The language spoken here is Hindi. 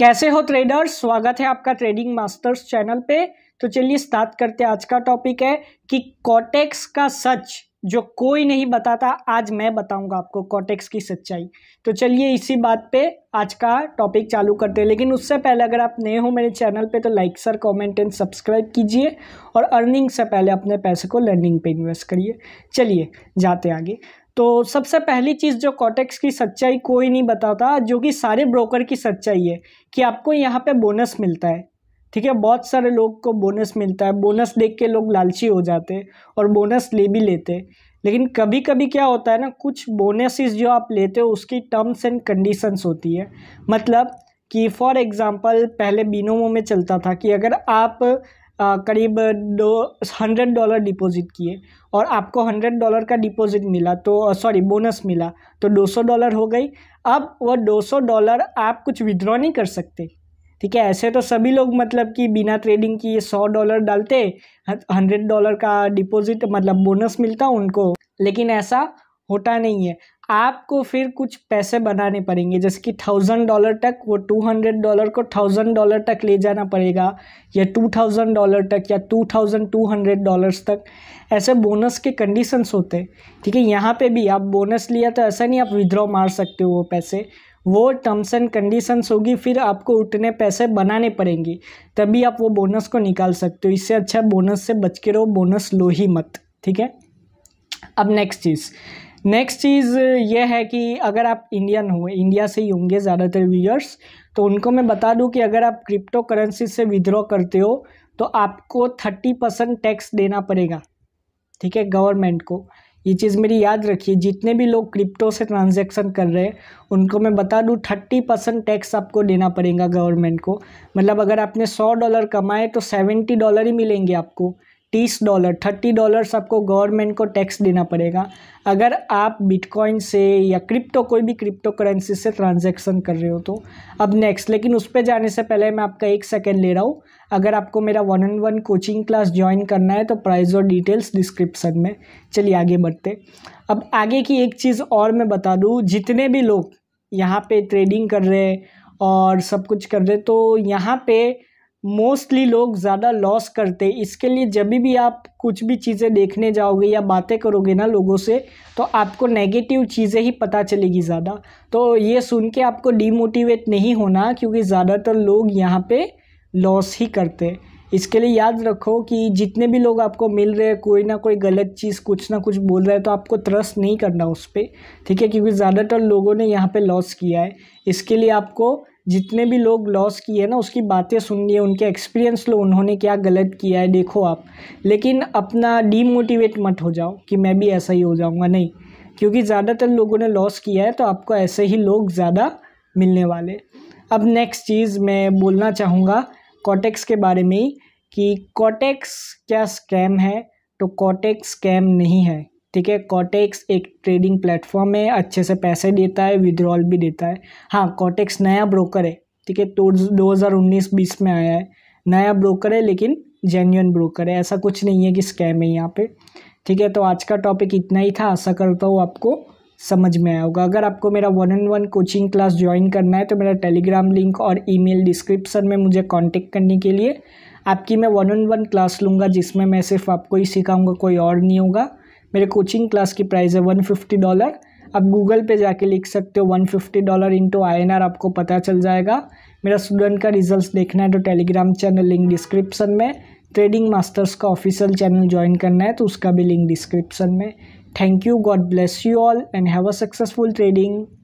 कैसे हो ट्रेडर्स स्वागत है आपका ट्रेडिंग मास्टर्स चैनल पे तो चलिए स्टार्ट करते हैं आज का टॉपिक है कि कॉटेक्स का सच जो कोई नहीं बताता आज मैं बताऊंगा आपको कॉटेक्स की सच्चाई तो चलिए इसी बात पे आज का टॉपिक चालू करते हैं लेकिन उससे पहले अगर आप नए हो मेरे चैनल पे तो like share comment and subscribe कीजिए और अर्निंग से पहले अपने पैसे को लर्निंग पे इन्वेस्ट करिए चलिए जाते आगे तो सबसे पहली चीज़ जो कॉटेक्स की सच्चाई कोई नहीं बताता जो कि सारे ब्रोकर की सच्चाई है कि आपको यहाँ पे बोनस मिलता है ठीक है बहुत सारे लोग को बोनस मिलता है बोनस देख के लोग लालची हो जाते और बोनस ले भी लेते लेकिन कभी कभी क्या होता है ना कुछ बोनसेस जो आप लेते हो उसकी टर्म्स एंड कंडीशंस होती है मतलब कि फॉर एग्ज़ाम्पल पहले बीनोमो में चलता था कि अगर आप करीब दो हंड्रेड डॉलर डिपॉजिट किए और आपको हंड्रेड डॉलर का डिपॉजिट मिला तो सॉरी बोनस मिला तो दो सौ डॉलर हो गई अब वह दो सौ डॉलर आप कुछ विदड्रॉ नहीं कर सकते ठीक है ऐसे तो सभी लोग मतलब कि बिना ट्रेडिंग किए सौ डॉलर डालते हंड्रेड डॉलर का डिपॉजिट मतलब बोनस मिलता उनको लेकिन ऐसा होता नहीं है आपको फिर कुछ पैसे बनाने पड़ेंगे जैसे कि थाउजेंड डॉलर तक वो टू हंड्रेड डॉलर को थाउजेंड डॉलर तक ले जाना पड़ेगा या टू थाउजेंड डॉलर तक या two thousand two hundred dollars तक ऐसे बोनस के कंडीशंस होते हैं ठीक है यहाँ पे भी आप बोनस लिया तो ऐसा नहीं आप विद्रॉ मार सकते हो वो पैसे वो टर्म्स एंड कंडीशंस होगी फिर आपको उतने पैसे बनाने पड़ेंगे तभी आप वो बोनस को निकाल सकते हो इससे अच्छा बोनस से बच के रहो बोनस लो ही मत ठीक है अब नेक्स्ट चीज़ नेक्स्ट चीज़ ये है कि अगर आप इंडियन हो इंडिया से ही होंगे ज़्यादातर व्यूअर्स तो उनको मैं बता दूं कि अगर आप क्रिप्टो करेंसी से विद्रॉ करते हो तो आपको थर्टी परसेंट टैक्स देना पड़ेगा ठीक है गवर्नमेंट को ये चीज़ मेरी याद रखिए जितने भी लोग क्रिप्टो से ट्रांजेक्शन कर रहे हैं उनको मैं बता दूँ थर्टी परसेंट टैक्स आपको देना पड़ेगा गवर्नमेंट को मतलब अगर आपने सौ डॉलर कमाए तो सेवेंटी डॉलर ही मिलेंगे आपको तीस डॉलर थर्टी डॉलर्स आपको गवर्नमेंट को टैक्स देना पड़ेगा अगर आप बिटकॉइन से या क्रिप्टो कोई भी क्रिप्टो करेंसी से ट्रांजैक्शन कर रहे हो तो अब नेक्स्ट लेकिन उस पर जाने से पहले मैं आपका एक सेकेंड ले रहा हूँ अगर आपको मेरा one on one coaching class join करना है तो प्राइस और डिटेल्स डिस्क्रिप्सन में चलिए आगे बढ़ते अब आगे की एक चीज़ और मैं बता दूँ जितने भी लोग यहाँ पर ट्रेडिंग कर रहे हैं और सब कुछ कर रहे तो यहाँ पर मोस्टली लोग ज़्यादा लॉस करते इसके लिए जब भी आप कुछ भी चीज़ें देखने जाओगे या बातें करोगे ना लोगों से तो आपको नेगेटिव चीज़ें ही पता चलेगी ज़्यादा तो ये सुन के आपको डीमोटिवेट नहीं होना क्योंकि ज़्यादातर लोग यहाँ पे लॉस ही करते इसके लिए याद रखो कि जितने भी लोग आपको मिल रहे हैं कोई ना कोई गलत चीज़ कुछ ना कुछ बोल रहा है तो आपको त्रस्त नहीं करना उस पर ठीक है क्योंकि ज़्यादातर लोगों ने यहाँ पे लॉस किया है इसके लिए आपको जितने भी लोग लॉस किए ना उसकी बातें सुन लिए उनके एक्सपीरियंस लो उन्होंने क्या गलत किया है देखो आप लेकिन अपना डीमोटिवेट मत हो जाओ कि मैं भी ऐसा ही हो जाऊँगा नहीं क्योंकि ज़्यादातर लोगों ने लॉस किया है तो आपको ऐसे ही लोग ज़्यादा मिलने वाले अब नेक्स्ट चीज़ मैं बोलना चाहूँगा कॉटेक्स के बारे में कि कॉटेक्स क्या स्कैम है तो कॉटेक्स स्कैम नहीं है ठीक है कॉटेक्स एक ट्रेडिंग प्लेटफॉर्म है अच्छे से पैसे देता है विद्रॉल भी देता है हाँ कॉटेक्स नया ब्रोकर है ठीक है तो दो हज़ार उन्नीस बीस में आया है नया ब्रोकर है लेकिन जेन्यून ब्रोकर है ऐसा कुछ नहीं है कि स्कैम है यहाँ पे ठीक है तो आज का टॉपिक इतना ही था आशा करता हूँ आपको समझ में आया होगा अगर आपको मेरा one on one coaching class join करना है तो मेरा टेलीग्राम लिंक और ईमेल डिस्क्रिप्शन में मुझे कांटेक्ट करने के लिए आपकी मैं वन ऑन वन क्लास लूँगा जिसमें मैं सिर्फ आपको ही सिखाऊँगा कोई और नहीं होगा मेरे कोचिंग क्लास की प्राइस है वन फिफ्टी डॉलर आप गूगल पे जाके लिख सकते हो one fifty dollar into I N R आपको पता चल जाएगा मेरा स्टूडेंट का रिजल्ट देखना है तो टेलीग्राम चैनल लिंक डिस्क्रिप्शन में ट्रेडिंग मास्टर्स का ऑफिशियल चैनल ज्वाइन करना है तो उसका भी लिंक डिस्क्रिप्शन में thank you God bless you all and have a successful trading